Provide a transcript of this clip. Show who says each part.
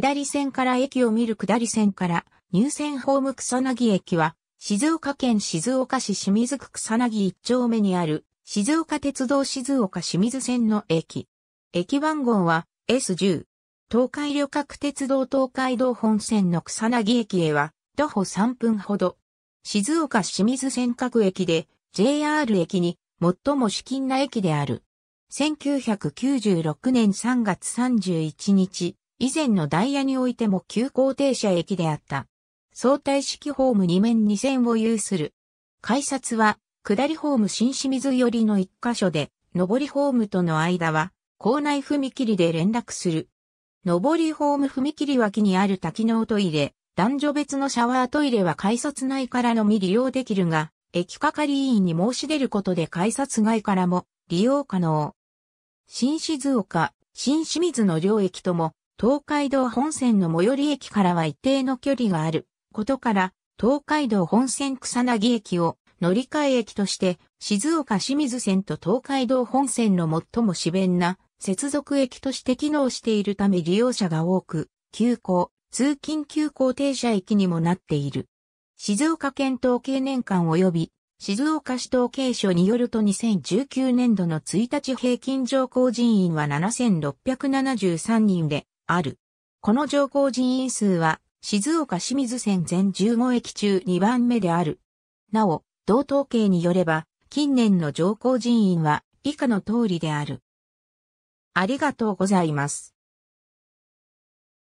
Speaker 1: 下り線から駅を見る下り線から
Speaker 2: 入線ホーム草薙駅は静岡県静岡市清水区草薙一丁目にある静岡鉄道静岡清水線の駅。駅番号は S10。東海旅客鉄道東海道本線の草薙駅へは徒歩3分ほど。静岡清水線各駅で JR 駅に最も至近な駅である。1996年3月31日、以前のダイヤにおいても急行停車駅であった。相対式ホーム2面2線を有する。改札は、下りホーム新清水寄りの1箇所で、上りホームとの間は、校内踏切で連絡する。上りホーム踏切脇にある多機能トイレ、男女別のシャワートイレは改札内からのみ利用できるが、駅係員に申し出ることで改札外からも利用可能。新静岡、新清水の両駅とも東海道本線の最寄り駅からは一定の距離があることから、東海道本線草薙駅を乗り換え駅として、静岡清水線と東海道本線の最も自便な接続駅として機能しているため利用者が多く、急行、通勤急行停車駅にもなっている。静岡県統計年間及び、静岡市統計所によると2019年度の1日平均乗降人員は7673人で、ある。この乗降人員数は、静岡清水線全15駅中2番目である。なお、同統計によれば、近
Speaker 1: 年の乗降人員は以下の通りである。ありがとうございます。